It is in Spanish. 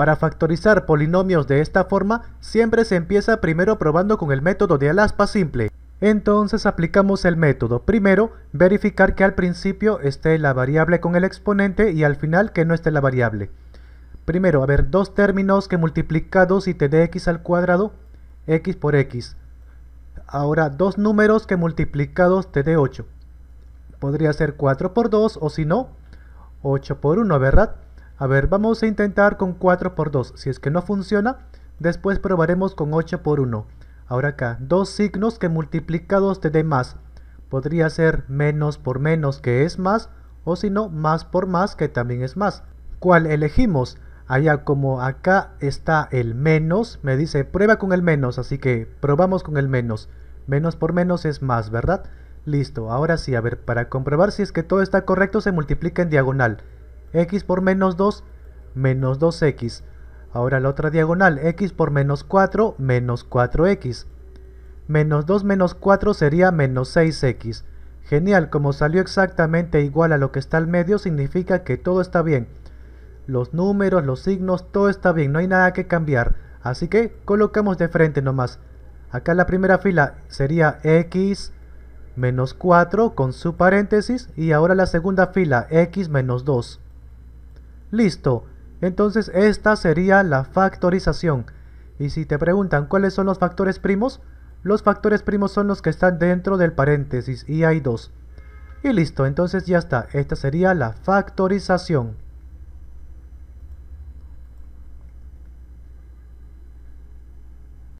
Para factorizar polinomios de esta forma, siempre se empieza primero probando con el método de Alaspa simple. Entonces aplicamos el método. Primero, verificar que al principio esté la variable con el exponente y al final que no esté la variable. Primero, a ver, dos términos que multiplicados y te dé x al cuadrado, x por x. Ahora, dos números que multiplicados te dé 8. Podría ser 4 por 2 o si no, 8 por 1, ¿verdad? A ver, vamos a intentar con 4 por 2. Si es que no funciona, después probaremos con 8 por 1. Ahora acá, dos signos que multiplicados te dé más. Podría ser menos por menos, que es más, o si no, más por más, que también es más. ¿Cuál elegimos? Allá como acá está el menos, me dice prueba con el menos, así que probamos con el menos. Menos por menos es más, ¿verdad? Listo, ahora sí, a ver, para comprobar si es que todo está correcto se multiplica en diagonal x por menos 2, menos 2x. Ahora la otra diagonal, x por menos 4, menos 4x. Menos 2 menos 4 sería menos 6x. Genial, como salió exactamente igual a lo que está al medio, significa que todo está bien. Los números, los signos, todo está bien, no hay nada que cambiar. Así que colocamos de frente nomás. Acá la primera fila sería x menos 4 con su paréntesis y ahora la segunda fila x menos 2. Listo. Entonces esta sería la factorización. Y si te preguntan cuáles son los factores primos, los factores primos son los que están dentro del paréntesis y hay dos. Y listo, entonces ya está. Esta sería la factorización.